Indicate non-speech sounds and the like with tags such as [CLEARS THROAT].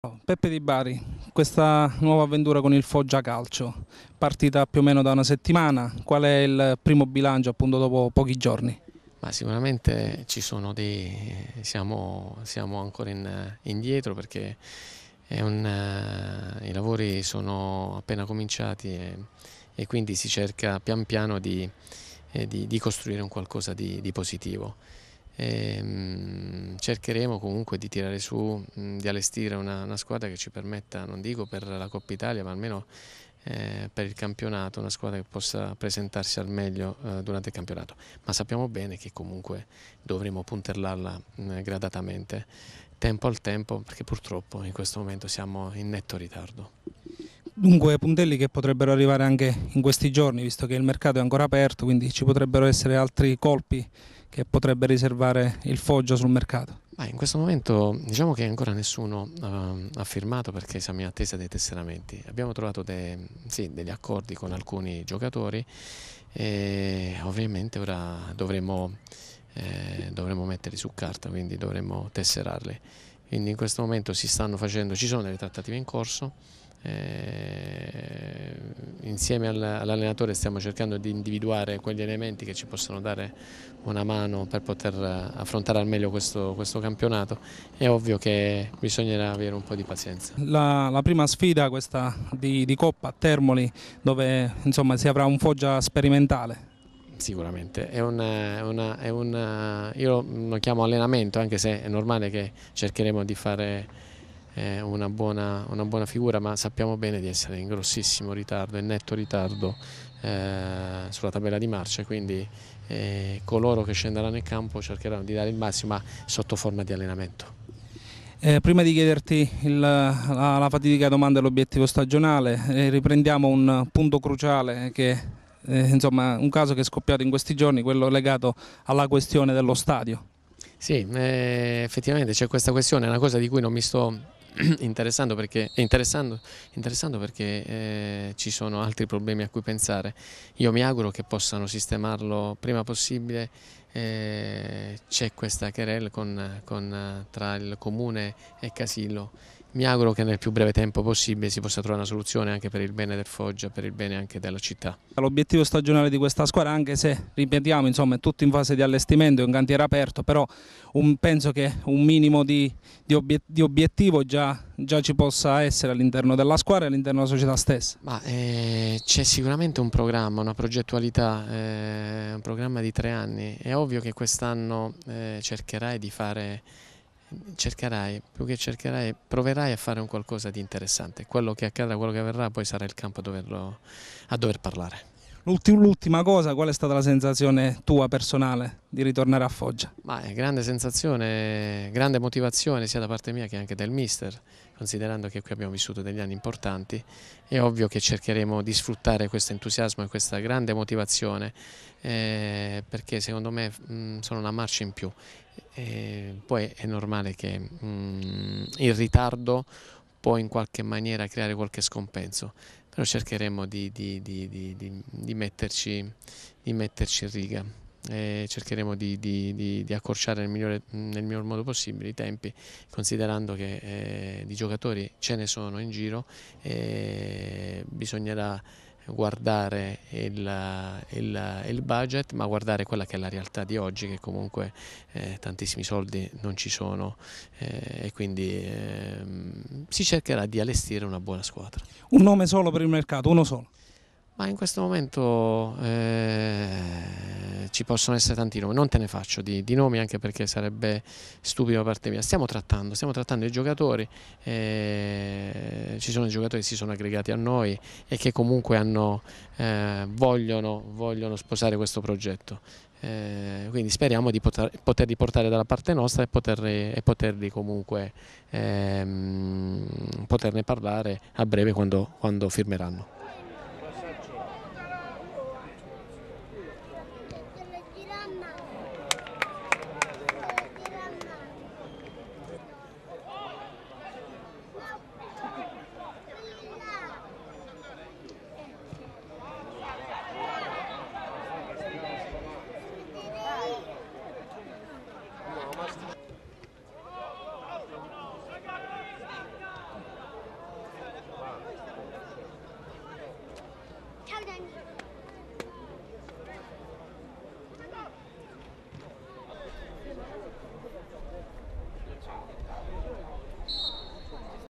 Oh, Peppe Di Bari, questa nuova avventura con il Foggia Calcio, partita più o meno da una settimana, qual è il primo bilancio appunto dopo pochi giorni? Ma sicuramente ci sono dei... siamo, siamo ancora in, indietro perché un, uh, i lavori sono appena cominciati e, e, quindi si cerca pian piano di, eh, di, di costruire un qualcosa di, di positivo. E, ehm, cercheremo comunque di tirare su, di allestire una, una, squadra che ci permetta, non dico per la Coppa Italia, ma almeno eh, per il campionato, una squadra che possa presentarsi al meglio eh, durante il campionato. Ma sappiamo bene che comunque dovremo punterlarla eh, gradatamente, tempo al tempo, perché purtroppo in questo momento siamo in netto ritardo. Dunque puntelli che potrebbero arrivare anche in questi giorni, visto che il mercato è ancora aperto, quindi ci potrebbero essere altri colpi che potrebbe riservare il Foggia sul mercato? Ah, in questo momento diciamo che ancora nessuno ehm, ha firmato perché siamo in attesa dei tesseramenti. Abbiamo trovato de, sì, degli accordi con alcuni giocatori e ovviamente ora dovremo, eh, dovremo metterli su carta, quindi dovremo tesserarli. Quindi in questo momento si stanno facendo, ci sono delle trattative in corso, eh, insieme all'allenatore stiamo cercando di individuare quegli elementi che ci possono dare una mano per poter eh, affrontare al meglio questo, questo campionato. È ovvio che bisognerà avere un po' di pazienza. La, la prima sfida questa di, di Coppa a Termoli dove insomma, si avrà un Foggia sperimentale. Sicuramente, è una, una, è una, eh, io lo chiamo allenamento anche se è normale che cercheremo di fare eh, una, buona, una, buona, figura, ma sappiamo bene di essere in grossissimo ritardo, in netto ritardo eh, sulla tabella di marcia, quindi eh, coloro che scenderanno in campo cercheranno di dare il massimo, ma sotto forma di allenamento. Eh, prima di chiederti il, la, la fatica domanda dell'obiettivo stagionale, eh, riprendiamo un punto cruciale che eh, insomma un caso che è scoppiato in questi giorni, quello legato alla questione dello stadio. Sì, eh, effettivamente c'è questa questione, è una cosa di cui non mi sto [CLEARS THROAT] interessante perché, eh, interessando, interessando perché eh, ci sono altri problemi a cui pensare. Io mi auguro che possano sistemarlo prima possibile. Eh, c'è questa querel con, con, tra il comune e Casillo mi auguro che nel più breve tempo possibile si possa trovare una soluzione anche per il bene del Foggia, per il bene anche della città. L'obiettivo stagionale di questa squadra, anche se ripetiamo, insomma, è tutto in fase di allestimento, è un cantiere aperto, però un, penso che un minimo di, di obiettivo già, già, ci possa essere all'interno della squadra e all'interno della società stessa. Eh, c'è sicuramente un programma, una progettualità, eh, un programma di tre anni. È ovvio che quest'anno eh, cercherai di fare cercherai, più che cercherai, proverai a fare un qualcosa di interessante. Quello che accadrà, quello che avverrà, poi sarà il campo a, doverlo, a dover parlare. L'ultima cosa, qual è stata la sensazione tua personale di ritornare a Foggia? Ma è grande sensazione, grande motivazione sia da parte mia che anche del mister, considerando che qui abbiamo vissuto degli anni importanti. È ovvio che cercheremo di sfruttare questo entusiasmo e questa grande motivazione, eh, perché secondo me mh, mm, sono una marcia in più. E poi è normale che mh, mm, il ritardo può in qualche maniera creare qualche scompenso però cercheremo di, di, di, di metterci, metterci, in riga. E cercheremo di, accorciare nel, migliore, nel, miglior modo possibile i tempi, considerando che eh, di giocatori ce ne sono in giro e bisognerà guardare il, il, il, budget, ma guardare quella che è la realtà di oggi, che comunque eh, tantissimi soldi non ci sono eh, e quindi eh, si cercherà di allestire una buona squadra. Un nome solo per il mercato, uno solo? Ma in questo momento eh, ci possono essere tanti nomi, non te ne faccio di, di nomi anche perché sarebbe stupido da parte mia, stiamo trattando, stiamo trattando i giocatori, eh, ci sono i giocatori che si sono aggregati a noi e che comunque hanno, eh, vogliono, vogliono sposare questo progetto. Eh, quindi speriamo di poter, poterli portare dalla parte nostra e poterli, e poterli comunque ehm, poterne parlare a breve quando, quando firmeranno.